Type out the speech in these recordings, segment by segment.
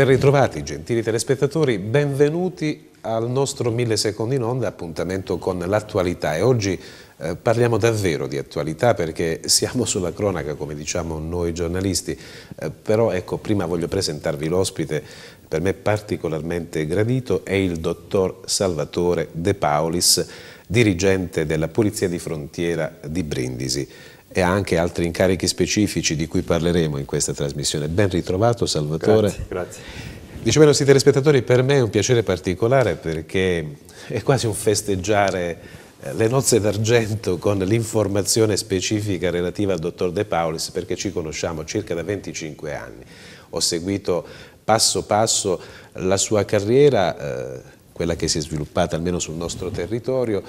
Ben ritrovati, gentili telespettatori, benvenuti al nostro Mille Secondi in Onda, appuntamento con l'attualità e oggi eh, parliamo davvero di attualità perché siamo sulla cronaca, come diciamo noi giornalisti, eh, però ecco, prima voglio presentarvi l'ospite, per me particolarmente gradito, è il dottor Salvatore De Paulis, dirigente della Polizia di Frontiera di Brindisi e anche altri incarichi specifici di cui parleremo in questa trasmissione. Ben ritrovato Salvatore. Grazie, grazie. Dicevano i telespettatori, per me è un piacere particolare perché è quasi un festeggiare eh, le nozze d'argento con l'informazione specifica relativa al dottor De Paulis perché ci conosciamo circa da 25 anni. Ho seguito passo passo la sua carriera, eh, quella che si è sviluppata almeno sul nostro territorio,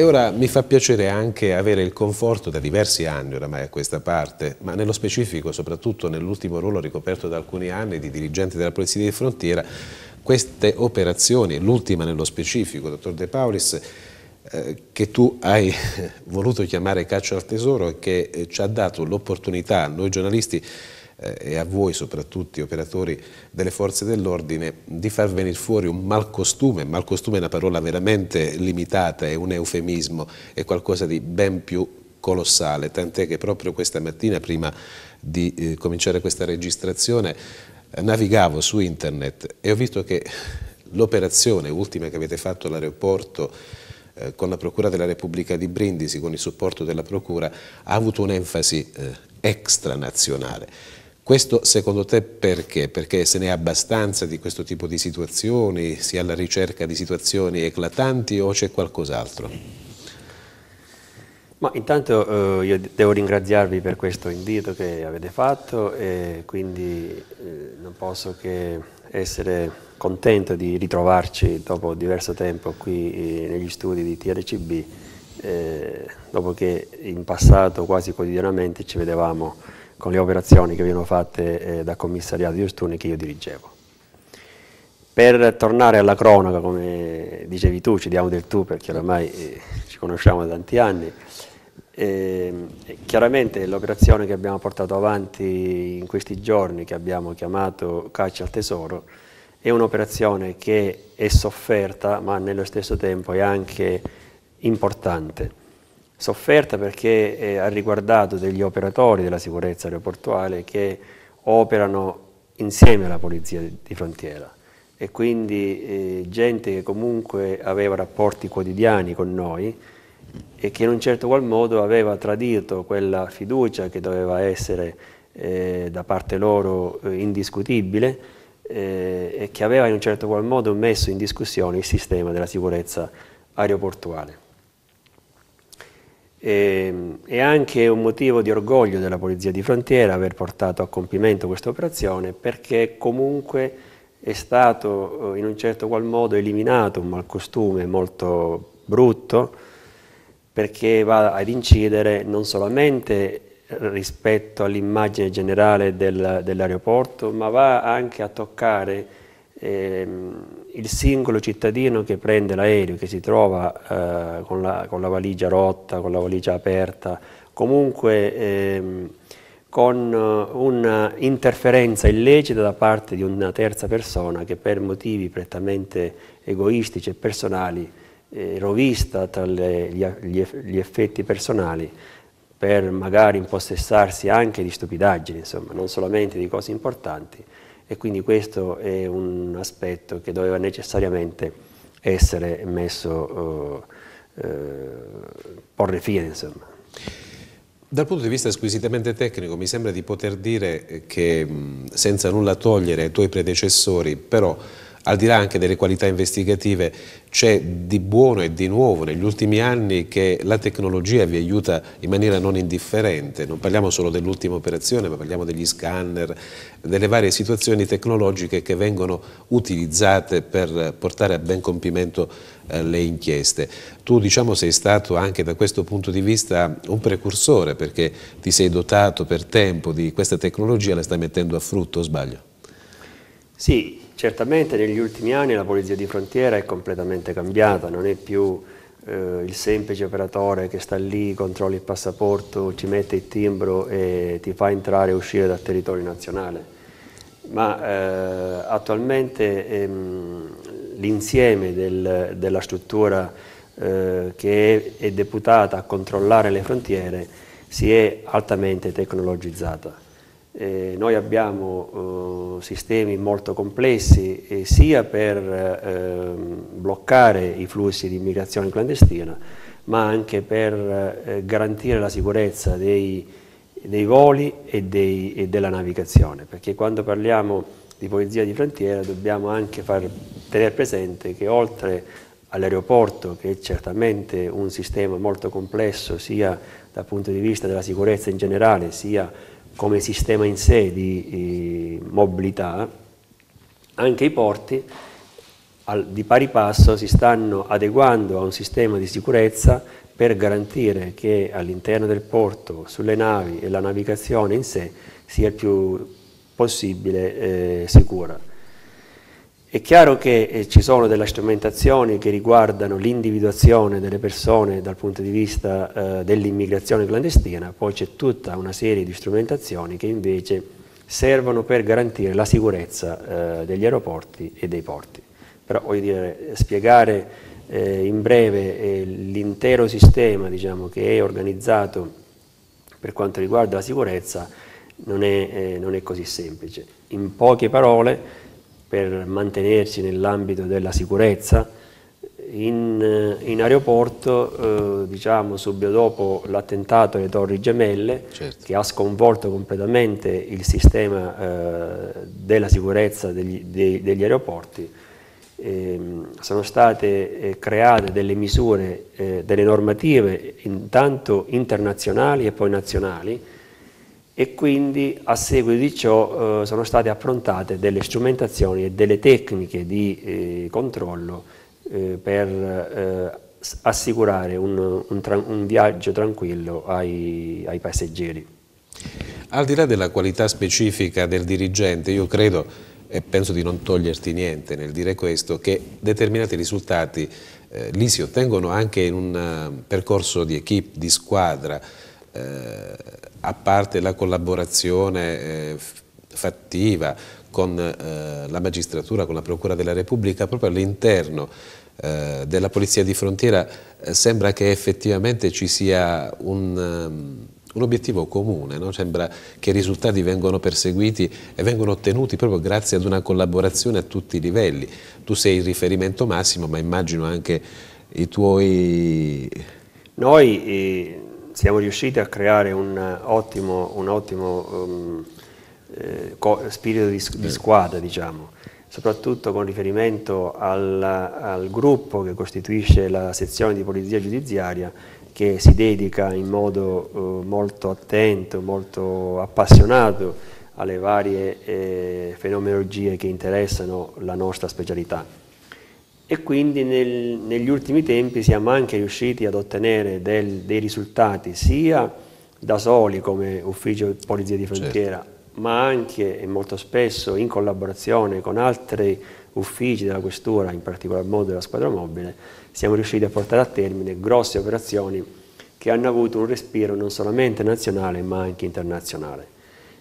e ora mi fa piacere anche avere il conforto da diversi anni oramai a questa parte, ma nello specifico, soprattutto nell'ultimo ruolo ricoperto da alcuni anni di dirigente della Polizia di Frontiera, queste operazioni, l'ultima nello specifico, dottor De Paulis, eh, che tu hai voluto chiamare caccia al tesoro e che eh, ci ha dato l'opportunità, noi giornalisti, eh, e a voi soprattutto operatori delle forze dell'ordine di far venire fuori un malcostume, malcostume è una parola veramente limitata, è un eufemismo, è qualcosa di ben più colossale, tant'è che proprio questa mattina prima di eh, cominciare questa registrazione eh, navigavo su internet e ho visto che l'operazione ultima che avete fatto all'aeroporto eh, con la Procura della Repubblica di Brindisi, con il supporto della Procura, ha avuto un'enfasi extranazionale questo secondo te perché? Perché se è abbastanza di questo tipo di situazioni, si è alla ricerca di situazioni eclatanti o c'è qualcos'altro? Ma intanto eh, io devo ringraziarvi per questo invito che avete fatto e quindi eh, non posso che essere contento di ritrovarci dopo diverso tempo qui eh, negli studi di TRCB, eh, dopo che in passato quasi quotidianamente ci vedevamo con le operazioni che venivano fatte eh, da commissariato di Ostuni che io dirigevo. Per tornare alla cronaca, come dicevi tu, ci diamo del tu perché oramai eh, ci conosciamo da tanti anni, eh, chiaramente l'operazione che abbiamo portato avanti in questi giorni, che abbiamo chiamato Caccia al Tesoro, è un'operazione che è sofferta ma nello stesso tempo è anche importante sofferta perché eh, ha riguardato degli operatori della sicurezza aeroportuale che operano insieme alla polizia di frontiera e quindi eh, gente che comunque aveva rapporti quotidiani con noi e che in un certo qual modo aveva tradito quella fiducia che doveva essere eh, da parte loro eh, indiscutibile eh, e che aveva in un certo qual modo messo in discussione il sistema della sicurezza aeroportuale. Ehm, è anche un motivo di orgoglio della Polizia di Frontiera aver portato a compimento questa operazione perché comunque è stato eh, in un certo qual modo eliminato un malcostume molto brutto perché va ad incidere non solamente rispetto all'immagine generale del, dell'aeroporto ma va anche a toccare ehm, il singolo cittadino che prende l'aereo, che si trova eh, con, la, con, la, valigia rotta, con la valigia aperta, comunque ehm, con eh, un'interferenza illecita da parte di una terza persona che per motivi prettamente egoistici e personali eh, rovista tra le, gli, gli, effetti personali per magari impossessarsi anche di stupidaggini, insomma, non solamente di cose importanti, e quindi questo è un aspetto che doveva necessariamente essere messo, eh, eh, porre fine insomma. Dal punto di vista squisitamente tecnico mi sembra di poter dire che senza nulla togliere ai tuoi predecessori, però al di là anche delle qualità investigative, c'è di buono e di nuovo negli ultimi anni che la tecnologia vi aiuta in maniera non indifferente, non parliamo solo dell'ultima operazione ma parliamo degli scanner, delle varie situazioni tecnologiche che vengono utilizzate per portare a ben compimento eh, le inchieste. Tu diciamo sei stato anche da questo punto di vista un precursore perché ti sei dotato per tempo di questa tecnologia, la stai mettendo a frutto o sbaglio? Sì, Certamente negli ultimi anni la polizia di frontiera è completamente cambiata, non è più eh, il semplice operatore che sta lì, controlla il passaporto, ci mette il timbro e ti fa entrare e uscire dal territorio nazionale. Ma eh, attualmente ehm, l'insieme del, della struttura eh, che è, è deputata a controllare le frontiere si è altamente tecnologizzata eh, noi abbiamo eh, sistemi molto complessi eh, sia per ehm, bloccare i flussi di immigrazione clandestina, ma anche per eh, garantire la sicurezza dei, dei voli e, dei, e, della navigazione, perché quando parliamo di polizia di frontiera dobbiamo anche far, tenere presente che oltre all'aeroporto, che è certamente un sistema molto complesso sia dal punto di vista della sicurezza in generale, sia come sistema in sé di eh, mobilità, anche i porti al, di pari passo si stanno adeguando a un sistema di sicurezza per garantire che all'interno del porto, sulle navi e la navigazione in sé sia il più possibile eh, sicura. È chiaro che eh, ci sono delle strumentazioni che riguardano l'individuazione delle persone dal punto di vista eh, dell'immigrazione clandestina, poi c'è tutta una serie di strumentazioni che invece servono per garantire la sicurezza eh, degli aeroporti e dei porti. Però voglio dire, spiegare eh, in breve eh, l'intero sistema diciamo, che è organizzato per quanto riguarda la sicurezza non è, eh, non è così semplice. In poche parole per mantenersi nell'ambito della sicurezza, in, in aeroporto, eh, diciamo subito dopo l'attentato alle Torri Gemelle, certo. che ha sconvolto completamente il sistema eh, della sicurezza degli, dei, degli aeroporti, eh, sono state eh, create delle misure, eh, delle normative intanto internazionali e poi nazionali, e quindi a seguito di ciò eh, sono state approntate delle strumentazioni e delle tecniche di eh, controllo eh, per eh, assicurare un, un, un, viaggio tranquillo ai, ai passeggeri. Al di là della qualità specifica del dirigente, io credo, e penso di non toglierti niente nel dire questo, che determinati risultati eh, li si ottengono anche in un eh, percorso di equip, di squadra, a parte la collaborazione eh, fattiva con eh, la magistratura, con la Procura della Repubblica, proprio all'interno eh, della Polizia di Frontiera sembra che effettivamente ci sia un ehm, un obiettivo comune, no? sembra che i risultati vengano perseguiti e vengono ottenuti proprio grazie ad una collaborazione a tutti i livelli. Tu sei il riferimento massimo, ma immagino anche i tuoi... Noi, eh, siamo riusciti a creare un eh, ottimo, un ottimo um, eh, spirito di, di, eh. squadra, diciamo, soprattutto con riferimento al, al gruppo che costituisce la sezione di polizia giudiziaria che si dedica in modo uh, molto attento, molto appassionato alle varie eh, fenomenologie che interessano la nostra specialità e quindi nel, negli ultimi tempi siamo anche riusciti ad ottenere del, dei risultati sia da soli come ufficio polizia di certo. frontiera certo. ma anche e molto spesso in collaborazione con altri uffici della questura, in particolar modo della squadra mobile, siamo riusciti a portare a termine grosse operazioni che hanno avuto un respiro non solamente nazionale ma anche internazionale.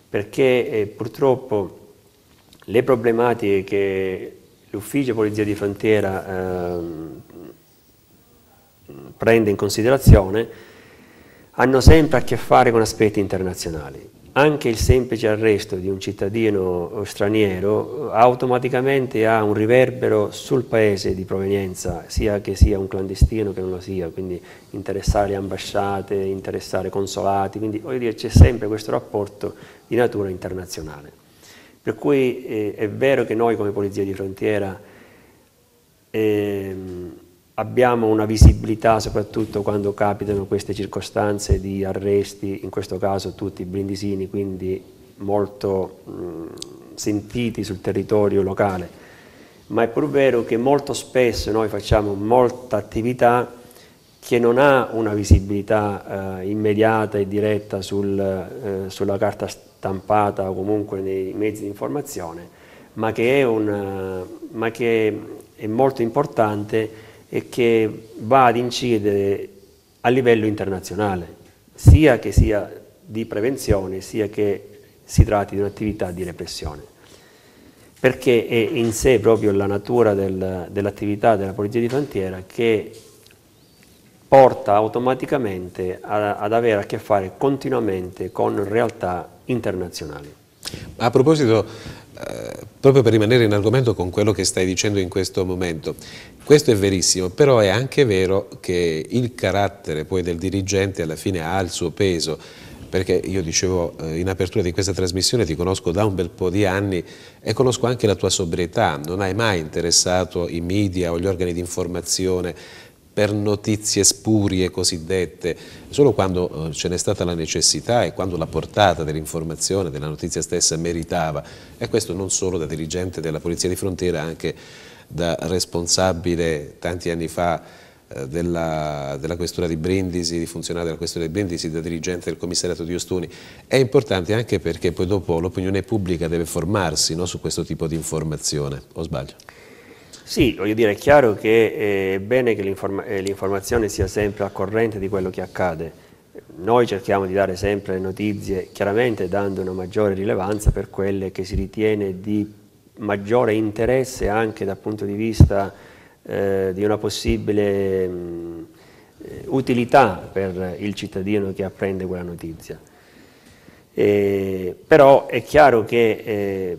Perché eh, purtroppo le problematiche che l'ufficio Polizia di Frontiera eh, prende in considerazione hanno sempre a che fare con aspetti internazionali. Anche il semplice arresto di un cittadino straniero automaticamente ha un riverbero sul paese di provenienza, sia che sia un clandestino che non lo sia, quindi interessare ambasciate, interessare consolati, quindi voglio dire c'è sempre questo rapporto di natura internazionale. Per cui eh, è vero che noi come Polizia di Frontiera eh, abbiamo una visibilità soprattutto quando capitano queste circostanze di arresti, in questo caso tutti brindisini, quindi molto mh, mm, sentiti sul territorio locale, ma è pur vero che molto spesso noi facciamo molta attività che non ha una visibilità eh, immediata e diretta sul, eh, sulla carta stessa stampata o comunque nei mezzi di informazione, ma che è, una, ma che è molto importante e che va ad incidere a livello internazionale, sia che sia di prevenzione, sia che si tratti di un'attività di repressione, perché è in sé proprio la natura del, dell'attività della Polizia di Frontiera che porta automaticamente a, ad avere a che fare continuamente con realtà internazionali. A proposito, eh, proprio per rimanere in argomento con quello che stai dicendo in questo momento, questo è verissimo, però è anche vero che il carattere poi del dirigente alla fine ha il suo peso, perché io dicevo eh, in apertura di questa trasmissione ti conosco da un bel po' di anni e conosco anche la tua sobrietà, non hai mai interessato i media o gli organi di informazione per notizie spurie cosiddette, solo quando eh, ce n'è stata la necessità e quando la portata dell'informazione, della notizia stessa meritava, e questo non solo da dirigente della Polizia di Frontiera, anche da responsabile tanti anni fa eh, della, della, questura di Brindisi, di funzionario della questura di Brindisi, da dirigente del commissariato di Ostuni. È importante anche perché poi dopo l'opinione pubblica deve formarsi no, su questo tipo di informazione, o sbaglio? Sì, voglio dire, è chiaro che eh, è bene che eh, l'informazione sia sempre a corrente di quello che accade. Noi cerchiamo di dare sempre le notizie, chiaramente dando una maggiore rilevanza per quelle che si ritiene di maggiore interesse anche dal punto di vista eh, di una possibile mh, mm, eh, utilità per il cittadino che apprende quella notizia. Eh, però è chiaro che eh,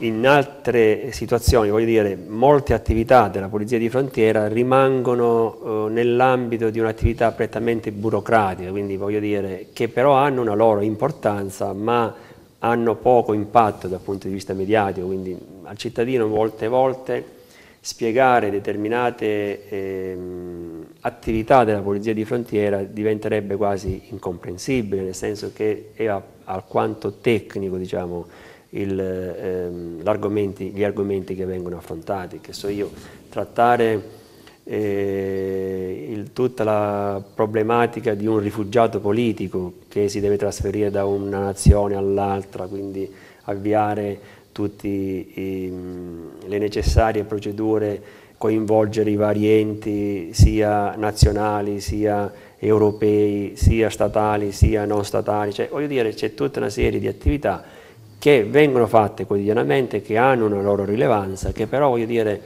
in altre situazioni, voglio dire, molte attività della Polizia di Frontiera rimangono eh, nell'ambito di un'attività prettamente burocratica, quindi voglio dire, che però hanno una loro importanza, ma hanno poco impatto dal punto di vista mediatico, quindi al cittadino molte volte spiegare determinate eh, attività della Polizia di Frontiera diventerebbe quasi incomprensibile, nel senso che è alquanto tecnico, diciamo, il, ehm, argomenti, gli argomenti che vengono affrontati, che so io, trattare eh, il, tutta la problematica di un rifugiato politico che si deve trasferire da una nazione all'altra, quindi avviare tutte ehm, le necessarie procedure coinvolgere i vari enti sia nazionali, sia europei, sia statali, sia non statali, cioè, voglio dire c'è tutta una serie di attività che vengono fatte quotidianamente, che hanno una loro rilevanza, che però voglio dire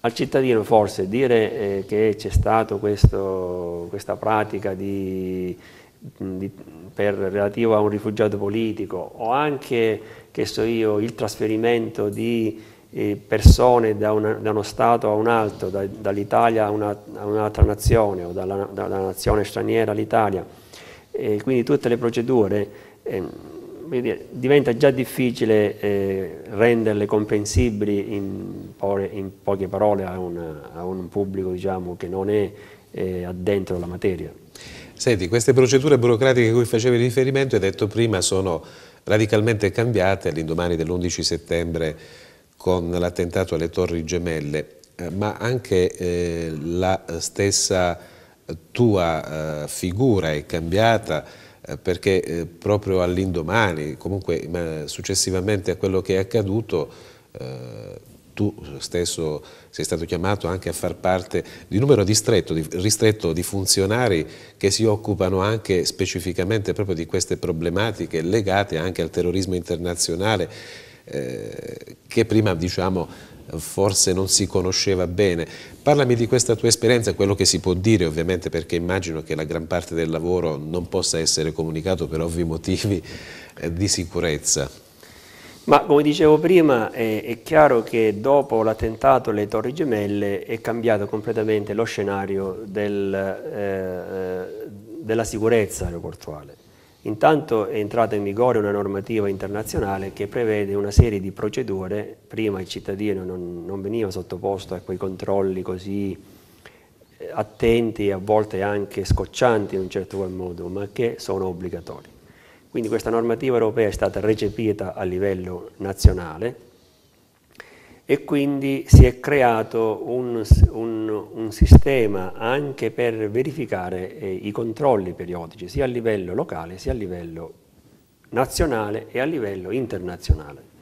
al cittadino forse dire eh, che c'è stata questa pratica di, di, per, relativa a un rifugiato politico o anche, che so io, il trasferimento di eh, persone da, una, da, uno Stato a un altro, da, dall'Italia a, un'altra nazione o dalla, da, nazione straniera all'Italia, eh, quindi tutte le procedure ehm, diventa già difficile eh, renderle comprensibili in, po in poche parole a, una, a un pubblico diciamo, che non è eh, addentro alla materia. Senti, queste procedure burocratiche a cui facevi riferimento, hai detto prima, sono radicalmente cambiate all'indomani dell'11 settembre con l'attentato alle Torri Gemelle, eh, ma anche eh, la stessa tua eh, figura è cambiata eh, perché eh, proprio all'indomani, comunque successivamente a quello che è accaduto, eh, tu stesso sei stato chiamato anche a far parte di un numero distretto di, ristretto di funzionari che si occupano anche specificamente proprio di queste problematiche legate anche al terrorismo internazionale eh, che prima diciamo forse non si conosceva bene. Parlami di questa tua esperienza, quello che si può dire ovviamente perché immagino che la gran parte del lavoro non possa essere comunicato per ovvi motivi eh, di sicurezza. Ma come dicevo prima è, è chiaro che dopo l'attentato alle Torri Gemelle è cambiato completamente lo scenario del, eh, eh della sicurezza aeroportuale Intanto è entrata in vigore una normativa internazionale che prevede una serie di procedure, prima il cittadino non, non veniva sottoposto a quei controlli così eh, attenti e a volte anche scoccianti in un certo qual modo, ma che sono obbligatori. Quindi questa normativa europea è stata recepita a livello nazionale, e quindi si è creato un, un, un sistema anche per verificare eh, i controlli periodici sia a livello locale sia a livello nazionale e a livello internazionale.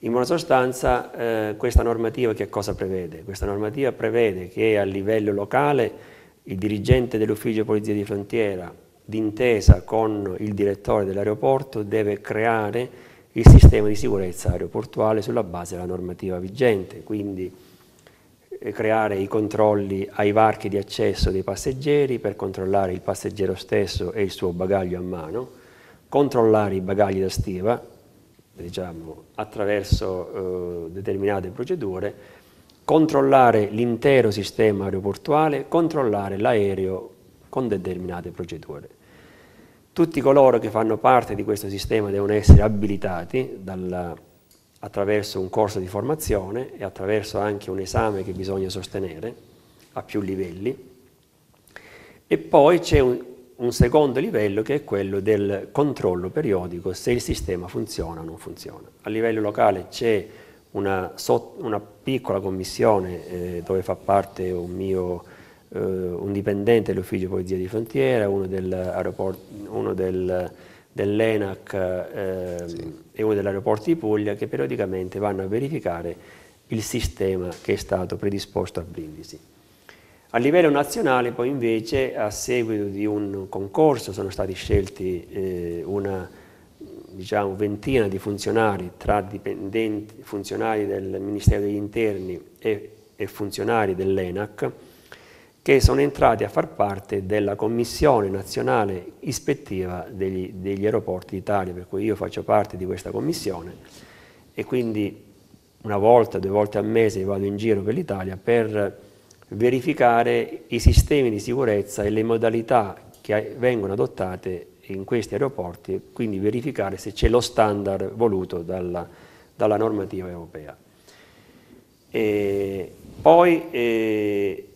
In buona sostanza eh, questa normativa che cosa prevede? Questa normativa prevede che a livello locale il dirigente dell'ufficio polizia di frontiera d'intesa con il direttore dell'aeroporto deve creare il sistema di sicurezza aeroportuale sulla base della normativa vigente, quindi eh, creare i controlli ai varchi di accesso dei passeggeri per controllare il passeggero stesso e il suo bagaglio a mano, controllare i bagagli da stiva, diciamo, attraverso eh, determinate procedure, controllare l'intero sistema aeroportuale, controllare l'aereo con determinate procedure. Tutti coloro che fanno parte di questo sistema devono essere abilitati dalla, attraverso un corso di formazione e attraverso anche un esame che bisogna sostenere a più livelli. E poi c'è un, un secondo livello che è quello del controllo periodico se il sistema funziona o non funziona. A livello locale c'è una, una, piccola commissione eh, dove fa parte un mio eh, un dipendente dell'ufficio Polizia di Frontiera, uno, del uno del, dell'ENAC eh, sì. e uno dell'aeroporto di Puglia che periodicamente vanno a verificare il sistema che è stato predisposto a Brindisi. A livello nazionale poi invece a seguito di un concorso sono stati scelti eh, una diciamo, ventina di funzionari tra dipendenti, funzionari del Ministero degli Interni e, e funzionari dell'ENAC che sono entrati a far parte della Commissione Nazionale Ispettiva degli, degli Aeroporti d'Italia, per cui io faccio parte di questa commissione e quindi una volta, due volte al mese vado in giro per l'Italia per verificare i sistemi di sicurezza e le modalità che vengono adottate in questi aeroporti e quindi verificare se c'è lo standard voluto dalla, dalla normativa europea. E poi eh,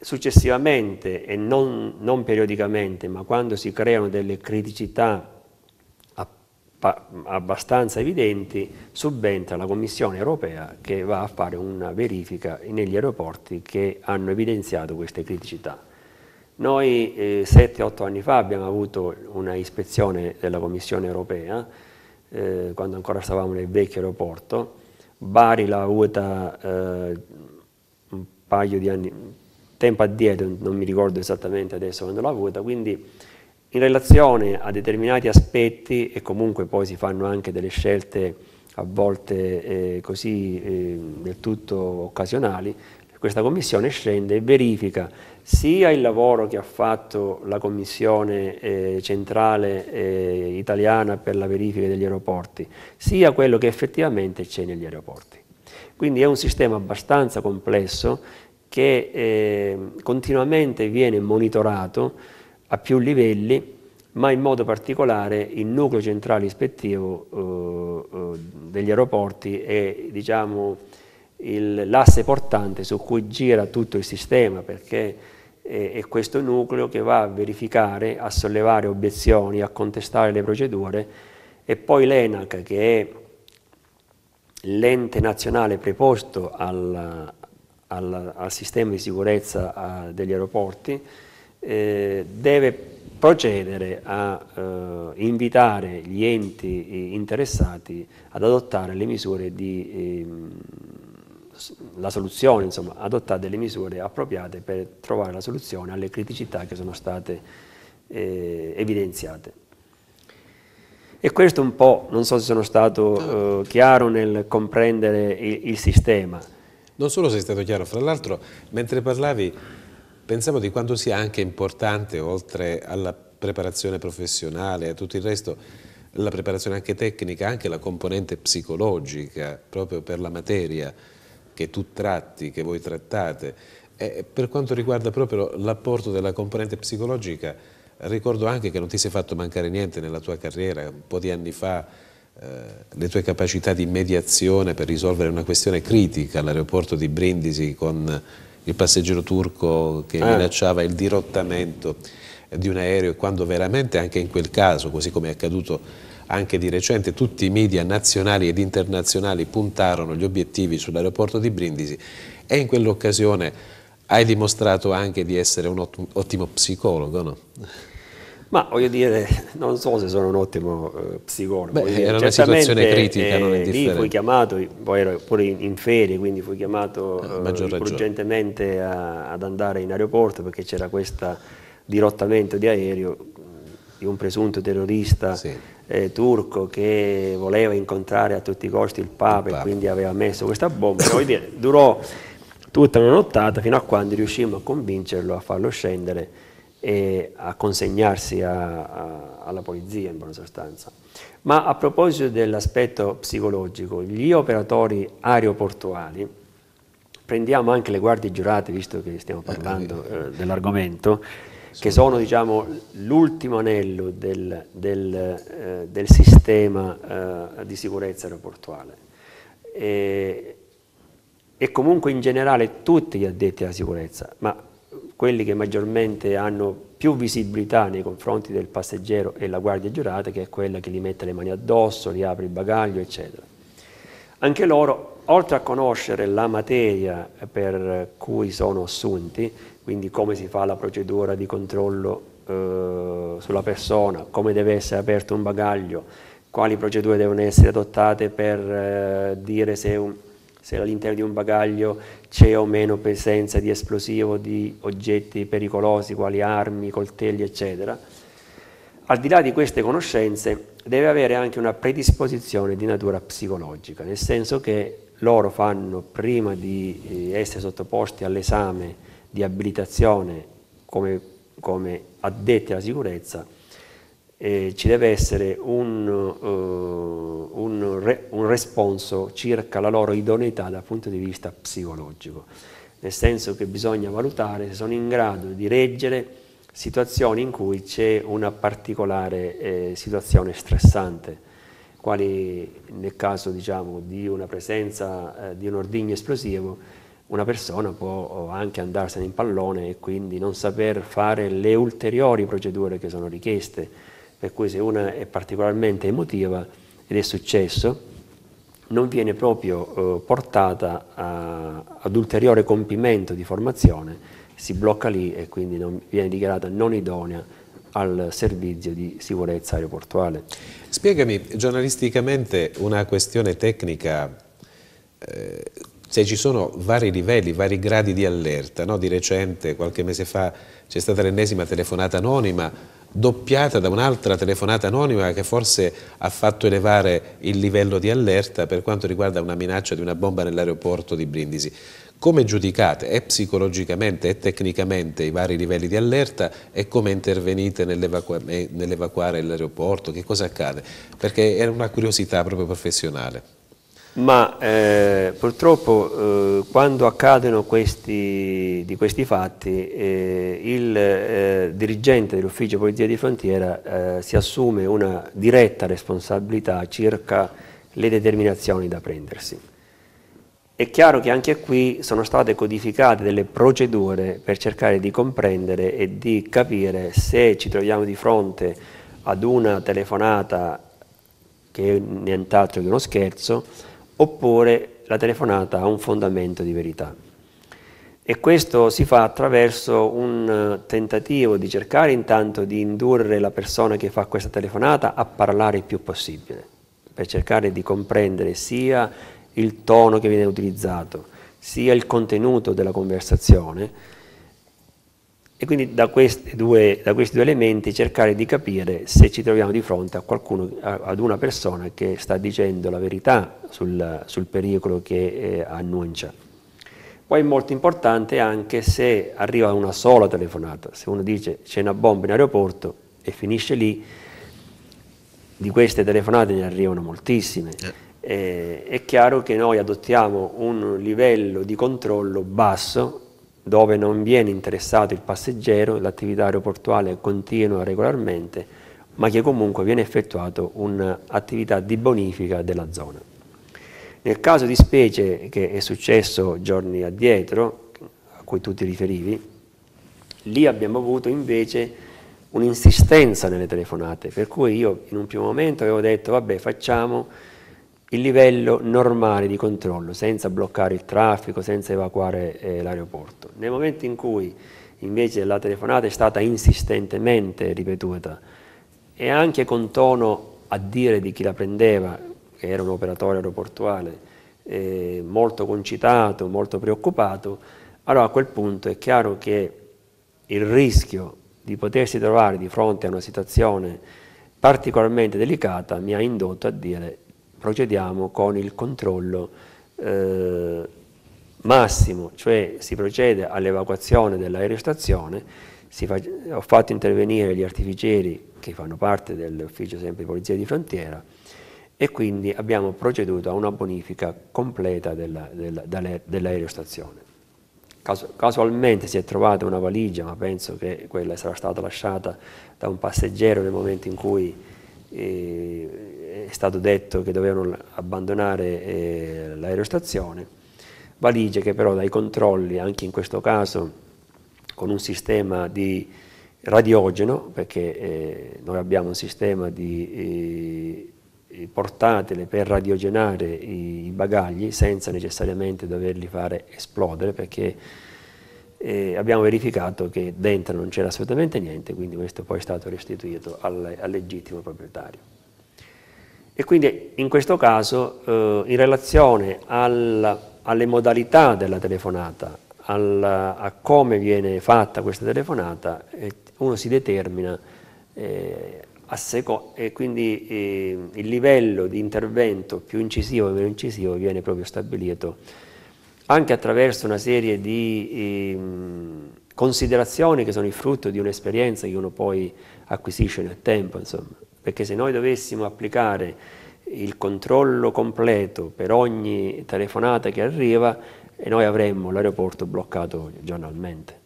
Successivamente e non, non periodicamente, ma quando si creano delle criticità abbastanza evidenti, subentra la Commissione europea che va a fare una verifica negli aeroporti che hanno evidenziato queste criticità. Noi eh, 7-8 anni fa abbiamo avuto una ispezione della Commissione europea, eh, quando ancora stavamo nel vecchio aeroporto, Bari l'ha avuta eh, un paio di anni, tempo addietro, non mi ricordo esattamente adesso quando l'ho avuta, quindi in relazione a determinati aspetti e comunque poi si fanno anche delle scelte a volte eh, così eh, del tutto occasionali, questa commissione scende e verifica sia il lavoro che ha fatto la commissione eh, centrale eh, italiana per la verifica degli aeroporti, sia quello che effettivamente c'è negli aeroporti. Quindi è un sistema abbastanza complesso che eh, continuamente viene monitorato a più livelli, ma in modo particolare il nucleo centrale ispettivo eh, eh degli aeroporti è diciamo, l'asse portante su cui gira tutto il sistema, perché eh, è questo nucleo che va a verificare, a sollevare obiezioni, a contestare le procedure e poi l'ENAC che è l'ente nazionale preposto alla, al, al sistema di sicurezza a, degli aeroporti, eh, deve procedere a eh, invitare gli enti eh, interessati ad adottare le misure di... Eh, la soluzione, insomma, adottare delle misure appropriate per trovare la soluzione alle criticità che sono state eh, evidenziate. E questo un po', non so se sono stato eh, chiaro nel comprendere il, il sistema, non solo sei stato chiaro, fra l'altro mentre parlavi pensavo di quanto sia anche importante, oltre alla preparazione professionale e a tutto il resto, la preparazione anche tecnica, anche la componente psicologica, proprio per la materia che tu tratti, che voi trattate. E per quanto riguarda proprio l'apporto della componente psicologica, ricordo anche che non ti sei fatto mancare niente nella tua carriera, un po' di anni fa eh, le tue capacità di mediazione per risolvere una questione critica all'aeroporto di Brindisi con il passeggero turco che eh. minacciava il dirottamento di un aereo quando veramente anche in quel caso, così come è accaduto anche di recente, tutti i media nazionali ed internazionali puntarono gli obiettivi sull'aeroporto di Brindisi e in quell'occasione hai dimostrato anche di essere un ottimo psicologo, no? Ma voglio dire, non so se sono un ottimo eh, psicologo. Beh, era una situazione critica, eh, non è differente. Eh, lì fui chiamato, poi ero pure in, in ferie, quindi fui chiamato eh, eh urgentemente a, ad andare in aeroporto perché c'era questo dirottamento di aereo di un presunto terrorista sì. Eh, turco che voleva incontrare a tutti i costi il Papa, il Papa. e quindi aveva messo questa bomba. voglio dire, durò tutta una nottata fino a quando riuscimmo a convincerlo a farlo scendere e a consegnarsi a, a, alla polizia in buona sostanza. Ma a proposito dell'aspetto psicologico, gli operatori aeroportuali, prendiamo anche le guardie giurate, visto che stiamo eh, parlando eh, eh dell'argomento, che sono diciamo, l'ultimo anello del, del, eh, del sistema eh, di sicurezza aeroportuale. E, e comunque in generale tutti gli addetti alla sicurezza, ma quelli che maggiormente hanno più visibilità nei confronti del passeggero e la guardia giurata, che è quella che gli mette le mani addosso, gli apre il bagaglio, eccetera. Anche loro, oltre a conoscere la materia per cui sono assunti, quindi come si fa la procedura di controllo eh, sulla persona, come deve essere aperto un bagaglio, quali procedure devono essere adottate per eh, dire se un se all'interno di un bagaglio c'è o meno presenza di esplosivo, di oggetti pericolosi quali armi, coltelli eccetera. Al di là di queste conoscenze deve avere anche una predisposizione di natura psicologica, nel senso che loro fanno prima di eh, essere sottoposti all'esame di abilitazione come, come addetti alla sicurezza eh, ci deve essere un, uh, un, re, un responso circa la loro idoneità dal punto di vista psicologico, nel senso che bisogna valutare se sono in grado di reggere situazioni in cui c'è una particolare eh, situazione stressante, quali nel caso diciamo, di una presenza eh, di un ordigno esplosivo, una persona può oh, anche andarsene in pallone e quindi non saper fare le ulteriori procedure che sono richieste per cui se una è particolarmente emotiva ed è successo, non viene proprio eh, portata a, ad ulteriore compimento di formazione, si blocca lì e quindi non, viene dichiarata non idonea al servizio di sicurezza aeroportuale. Spiegami giornalisticamente una questione tecnica, eh, se ci sono vari livelli, vari gradi di allerta, no? di recente, qualche mese fa c'è stata l'ennesima telefonata anonima, doppiata da un'altra telefonata anonima che forse ha fatto elevare il livello di allerta per quanto riguarda una minaccia di una bomba nell'aeroporto di Brindisi. Come giudicate e psicologicamente e tecnicamente i vari livelli di allerta e come intervenite eh, nell'evacuare nell l'aeroporto? Che cosa accade? Perché era una curiosità proprio professionale ma eh, purtroppo eh, quando accadono questi, di questi fatti eh, il eh, dirigente dell'ufficio polizia di frontiera eh, si assume una diretta responsabilità circa le determinazioni da prendersi. È chiaro che anche qui sono state codificate delle procedure per cercare di comprendere e di capire se ci troviamo di fronte ad una telefonata che è nient'altro che uno scherzo, oppure la telefonata ha un fondamento di verità. E questo si fa attraverso un eh, tentativo di cercare intanto di indurre la persona che fa questa telefonata a parlare il più possibile, per cercare di comprendere sia il tono che viene utilizzato, sia il contenuto della conversazione, e quindi da questi, due, da questi, due, elementi cercare di capire se ci troviamo di fronte a qualcuno, a, ad una persona che sta dicendo la verità sul, sul pericolo che eh, annuncia. Poi è molto importante anche se arriva una sola telefonata, se uno dice c'è una bomba in aeroporto e finisce lì, di queste telefonate ne arrivano moltissime. Eh, eh è chiaro che noi adottiamo un livello di controllo basso dove non viene interessato il passeggero, l'attività aeroportuale continua regolarmente, ma che comunque viene effettuato un'attività di bonifica della zona. Nel caso di specie che è successo giorni addietro, a cui tu ti riferivi, lì abbiamo avuto invece un'insistenza nelle telefonate, per cui io in un primo momento avevo detto vabbè facciamo il livello normale di controllo, senza bloccare il traffico, senza evacuare eh, l'aeroporto. Nel momento in cui invece la telefonata è stata insistentemente ripetuta e anche con tono a dire di chi la prendeva, che era un operatore aeroportuale, eh, molto concitato, molto preoccupato, allora a quel punto è chiaro che il rischio di potersi trovare di fronte a una situazione particolarmente delicata mi ha indotto a dire procediamo con il controllo eh, massimo, cioè si procede all'evacuazione dell'aerostazione, fa, ho fatto intervenire gli artificieri che fanno parte dell'ufficio sempre di polizia di frontiera e quindi abbiamo proceduto a una bonifica completa della, della, dell'aerostazione. Casu, casualmente si è trovata una valigia, ma penso che quella sarà stata lasciata da un passeggero nel momento in cui e eh, è stato detto che dovevano abbandonare eh, l'aerostazione, valigie che però dai controlli, anche in questo caso con un sistema di radiogeno, perché eh, noi abbiamo un sistema di eh, portatile per radiogenare i, i bagagli senza necessariamente doverli fare esplodere, perché e abbiamo verificato che dentro non c'era assolutamente niente, quindi questo poi è stato restituito al, al legittimo proprietario. E quindi in questo caso, eh, in relazione al, alle modalità della telefonata, al, a come viene fatta questa telefonata, eh, uno si determina eh, e quindi eh, il livello di intervento più incisivo o meno incisivo viene proprio stabilito anche attraverso una serie di ehm, considerazioni che sono il frutto di un'esperienza che uno poi acquisisce nel tempo, insomma. perché se noi dovessimo applicare il controllo completo per ogni telefonata che arriva, noi avremmo l'aeroporto bloccato giornalmente.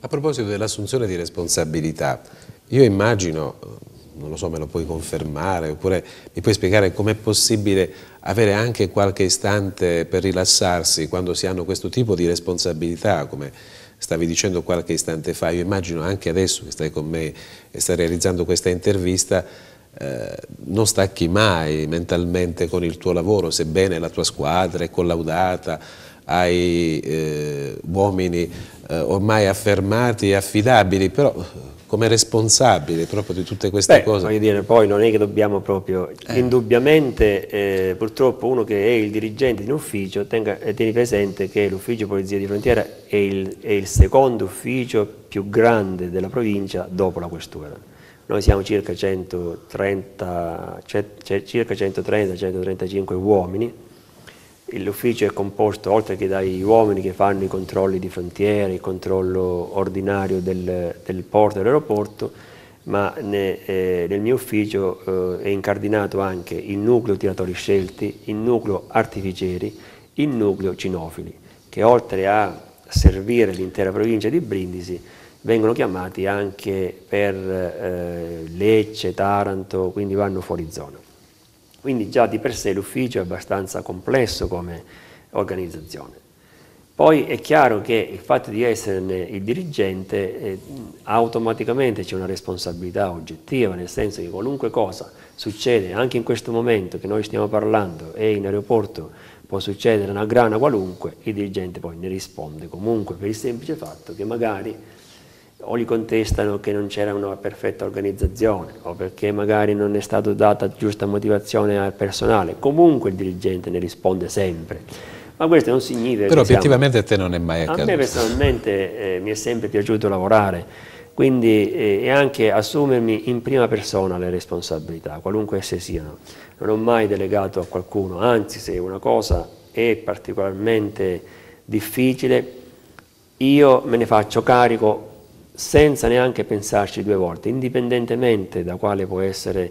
A proposito dell'assunzione di responsabilità, io immagino, non lo so, me lo puoi confermare, oppure mi puoi spiegare com'è possibile avere anche qualche istante per rilassarsi quando si hanno questo tipo di responsabilità, come stavi dicendo qualche istante fa, io immagino anche adesso che stai con me e stai realizzando questa intervista, eh, non stacchi mai mentalmente con il tuo lavoro, sebbene la tua squadra è collaudata, ai eh, uomini eh, ormai affermati e affidabili, però eh, come responsabile proprio di tutte queste Beh, cose. Voglio dire, poi non è che dobbiamo proprio, eh. indubbiamente eh, purtroppo uno che è il dirigente di un ufficio, tenga, eh, tieni presente che l'ufficio Polizia di Frontiera è il, è il, secondo ufficio più grande della provincia dopo la questura. Noi siamo circa 130-135 cioè, cioè, uomini L'ufficio è composto, oltre che dagli uomini che fanno i controlli di frontiera, il controllo ordinario del, del porto e dell'aeroporto, ma ne, eh, nel mio ufficio eh, è incardinato anche il nucleo tiratori scelti, il nucleo artificieri, il nucleo cinofili, che oltre a servire l'intera provincia di Brindisi, vengono chiamati anche per eh, Lecce, Taranto, quindi vanno fuori zona. Quindi già di per sé l'ufficio è abbastanza complesso come organizzazione. Poi è chiaro che il fatto di esserne il dirigente eh, automaticamente c'è una responsabilità oggettiva, nel senso che qualunque cosa succede, anche in questo momento che noi stiamo parlando e in aeroporto può succedere una grana qualunque, il dirigente poi ne risponde comunque per il semplice fatto che magari o gli contestano che non c'era una perfetta organizzazione o perché magari non è stata data giusta motivazione al personale, comunque il dirigente ne risponde sempre. Ma questo non significa Però che obiettivamente siamo... a te non è mai accaduto. A me personalmente eh, mi è sempre piaciuto lavorare, quindi eh, e anche assumermi in prima persona le responsabilità, qualunque esse siano. Non ho mai delegato a qualcuno, anzi se una cosa è particolarmente difficile, io me ne faccio carico senza neanche pensarci due volte, indipendentemente da quale può essere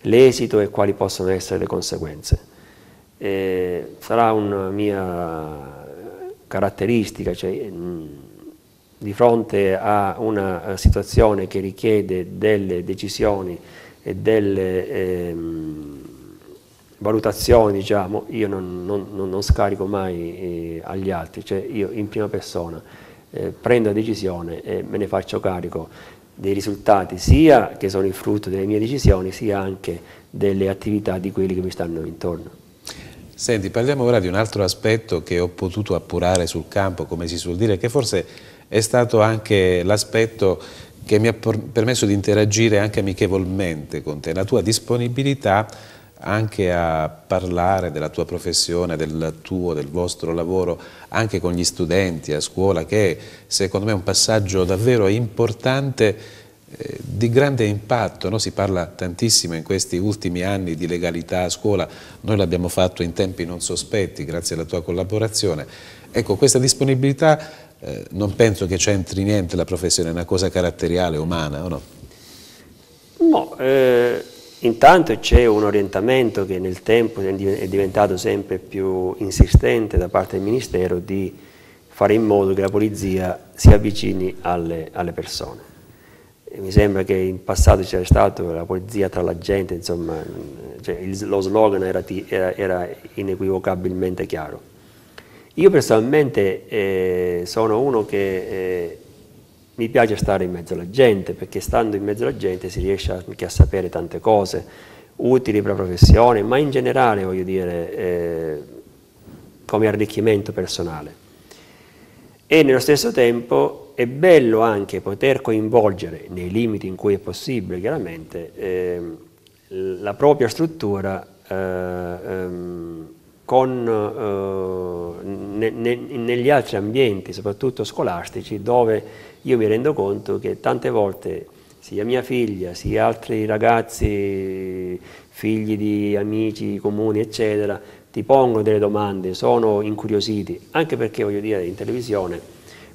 l'esito e quali possono essere le conseguenze. E eh, sarà una mia caratteristica, cioè, di fronte a una eh, situazione che richiede delle decisioni e delle ehm, valutazioni, diciamo, io non, non, non scarico mai eh, agli altri, cioè io in prima persona eh, prenda decisione e me ne faccio carico dei risultati sia che sono il frutto delle mie decisioni sia anche delle attività di quelli che mi stanno intorno. Senti, parliamo ora di un altro aspetto che ho potuto appurare sul campo, come si suol dire, che forse è stato anche l'aspetto che mi ha permesso di interagire anche amichevolmente con te, la tua disponibilità anche a parlare della tua professione, del tuo, del vostro lavoro, anche con gli studenti a scuola, che è, secondo me è un passaggio davvero importante, eh, di grande impatto. No? Si parla tantissimo in questi ultimi anni di legalità a scuola, noi l'abbiamo fatto in tempi non sospetti, grazie alla tua collaborazione. Ecco, questa disponibilità eh, non penso che c'entri niente la professione, è una cosa caratteriale, umana, o no? No, eh Intanto c'è un orientamento che nel tempo è diventato sempre più insistente da parte del Ministero di fare in modo che la polizia si avvicini alle, alle persone. E mi sembra che in passato c'era stato la polizia tra la gente, insomma, cioè il, lo slogan era, era, era, inequivocabilmente chiaro. Io personalmente eh, sono uno che eh, mi piace stare in mezzo alla gente perché stando in mezzo alla gente si riesce anche a sapere tante cose utili per la professione, ma in generale voglio dire eh, come arricchimento personale. E nello stesso tempo è bello anche poter coinvolgere, nei limiti in cui è possibile chiaramente, eh, la propria struttura eh, ehm, con, eh, ne, ne, negli altri ambienti, soprattutto scolastici, dove io mi rendo conto che tante volte sia mia figlia, sia altri ragazzi, figli di amici comuni, eccetera, ti pongono delle domande, sono incuriositi, anche perché voglio dire in televisione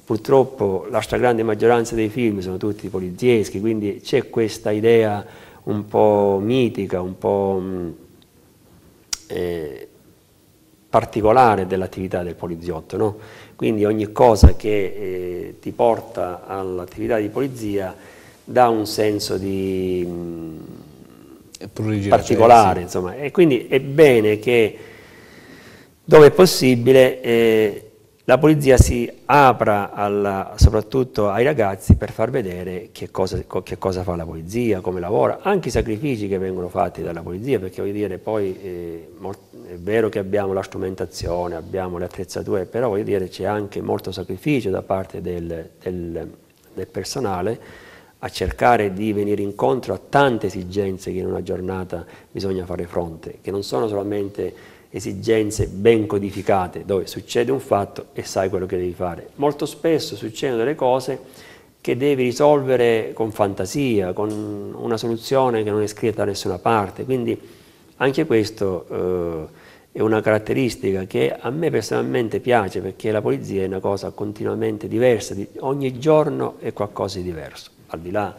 purtroppo la stragrande maggioranza dei film sono tutti polizieschi, quindi c'è questa idea un po' mitica, un po'... Mm, eh, particolare dell'attività del poliziotto. No? Quindi ogni cosa che eh, ti porta all'attività di polizia dà un senso di, mh, mm, particolare. Insomma. E quindi è bene che dove è possibile eh, la polizia si apra alla, soprattutto ai ragazzi per far vedere che cosa, che cosa, fa la polizia, come lavora, anche i sacrifici che vengono fatti dalla polizia, perché voglio dire, poi eh, è vero che abbiamo la strumentazione, abbiamo le attrezzature, però voglio dire c'è anche molto sacrificio da parte del, del, del personale a cercare di venire incontro a tante esigenze che in una giornata bisogna fare fronte, che non sono solamente esigenze ben codificate dove succede un fatto e sai quello che devi fare. Molto spesso succedono delle cose che devi risolvere con fantasia, con una soluzione che non è scritta da nessuna parte, quindi anche questo eh, è una caratteristica che a me personalmente piace perché la polizia è una cosa continuamente diversa, ogni giorno è qualcosa di diverso, al di là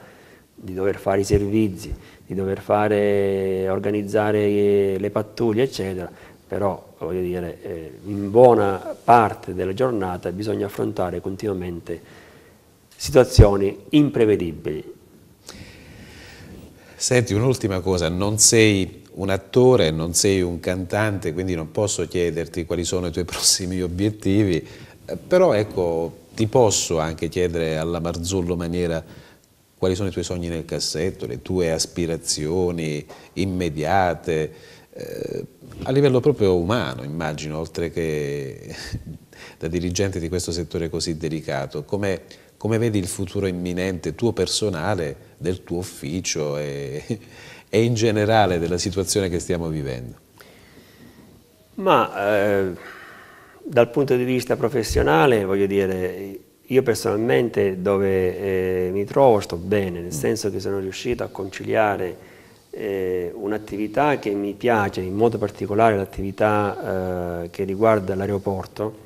di dover fare i servizi, di dover fare, organizzare eh, le pattuglie, eccetera però voglio dire, eh, in buona parte della giornata bisogna affrontare continuamente situazioni imprevedibili. Senti, un'ultima cosa, non sei un attore, non sei un cantante, quindi non posso chiederti quali sono i tuoi prossimi obiettivi, eh, però ecco, ti posso anche chiedere alla Marzullo Maniera quali sono i tuoi sogni nel cassetto, le tue aspirazioni immediate, eh, a livello proprio umano, immagino, oltre che da dirigente di questo settore così delicato, come, come vedi il futuro imminente tuo personale, del tuo ufficio e, e in generale della situazione che stiamo vivendo? Ma eh, dal punto di vista professionale, voglio dire, io personalmente dove eh, mi trovo sto bene, nel mm. senso che sono riuscito a conciliare eh, un'attività che mi piace, in modo particolare l'attività eh, che riguarda l'aeroporto,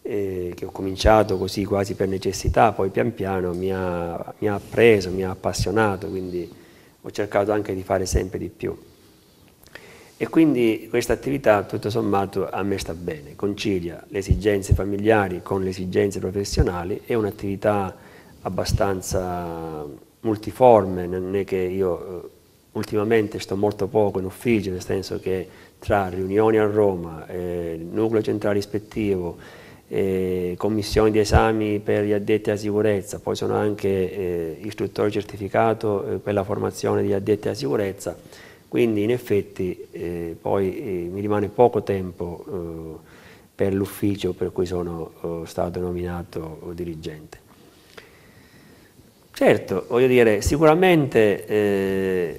eh, che ho cominciato così quasi per necessità, poi pian piano mi ha, mi ha preso, mi ha appassionato, quindi ho cercato anche di fare sempre di più. E quindi questa attività, tutto sommato, a me sta bene, concilia le esigenze familiari con le esigenze professionali, è un'attività abbastanza multiforme, non è che io eh, ultimamente sto molto poco in ufficio, nel senso che tra riunioni a Roma, eh, nucleo centrale ispettivo, eh, commissioni di esami per gli addetti alla sicurezza, poi sono anche eh, istruttore certificato eh, per la formazione degli addetti alla sicurezza, quindi in effetti eh, poi eh, mi rimane poco tempo per l'ufficio per cui sono stato nominato dirigente. Certo, voglio dire, sicuramente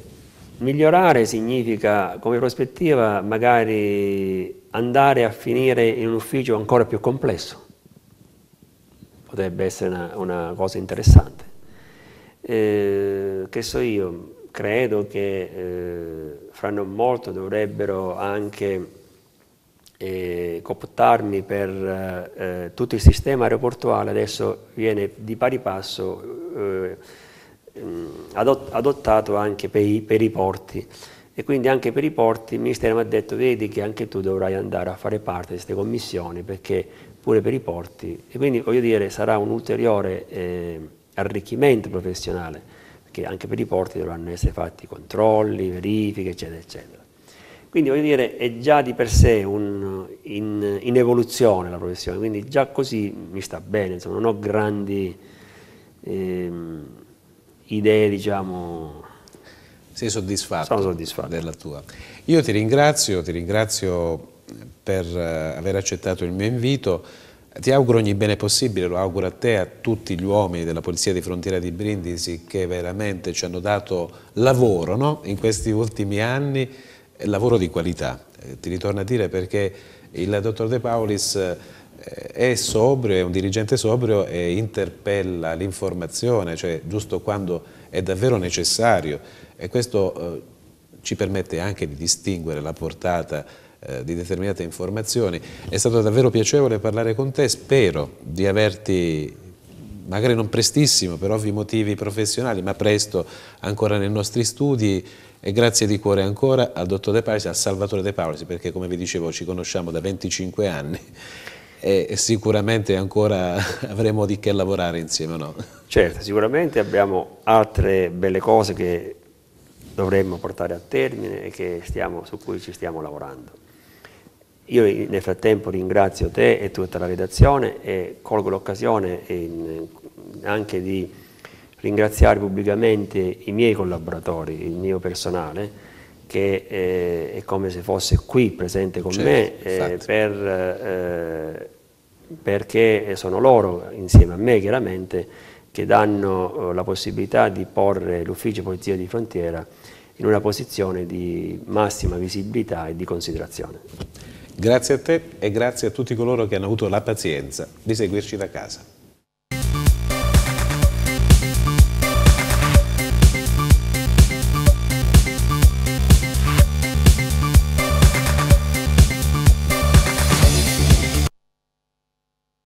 Migliorare significa come prospettiva magari andare a finire in un ufficio ancora più complesso, potrebbe essere una, una cosa interessante. Eh, che so io, credo che eh, fra non molto dovrebbero anche eh, cooptarmi per eh, tutto il sistema aeroportuale, adesso viene di pari passo eh, Ehm, adottato anche per i, per i porti. E quindi anche per i porti il Ministero mi ha detto vedi che anche tu dovrai andare a fare parte di queste commissioni perché pure per i porti. E quindi voglio dire sarà un ulteriore eh, arricchimento professionale perché anche per i porti dovranno essere fatti controlli, verifiche eccetera eccetera. Quindi voglio dire è già di per sé un, in, in, evoluzione la professione, quindi già così mi sta bene, insomma, non ho grandi... Ehm, idee, diciamo... Sei soddisfatto, Sono soddisfatto della tua. Io ti ringrazio, ti ringrazio per eh, aver accettato il mio invito. Ti auguro ogni bene possibile, lo auguro a te e a tutti gli uomini della Polizia di Frontiera di Brindisi che veramente ci hanno dato lavoro no? in questi ultimi anni, eh, lavoro di qualità. Eh, ti ritorno a dire perché il dottor De Paulis è sobrio, è un dirigente sobrio e interpella l'informazione, cioè giusto quando è davvero necessario e questo eh, ci permette anche di distinguere la portata eh, di determinate informazioni. È stato davvero piacevole parlare con te, spero di averti magari non prestissimo per ovvi motivi professionali, ma presto ancora nei nostri studi e grazie di cuore ancora al dottor De Paolisi, a Salvatore De Paolisi, perché come vi dicevo ci conosciamo da 25 anni e sicuramente ancora avremo di che lavorare insieme, no? Certo, sicuramente abbiamo altre belle cose che dovremmo portare a termine e stiamo, su cui ci stiamo lavorando. Io nel frattempo ringrazio te e tutta la redazione e colgo l'occasione anche di ringraziare pubblicamente i miei collaboratori, il mio personale, che eh, è come se fosse qui presente con certo, me eh, esatto. per, eh, perché sono loro, insieme a me chiaramente, che danno eh, la possibilità di porre l'ufficio polizia di frontiera in una posizione di massima visibilità e di considerazione. Grazie a te e grazie a tutti coloro che hanno avuto la pazienza di seguirci da casa.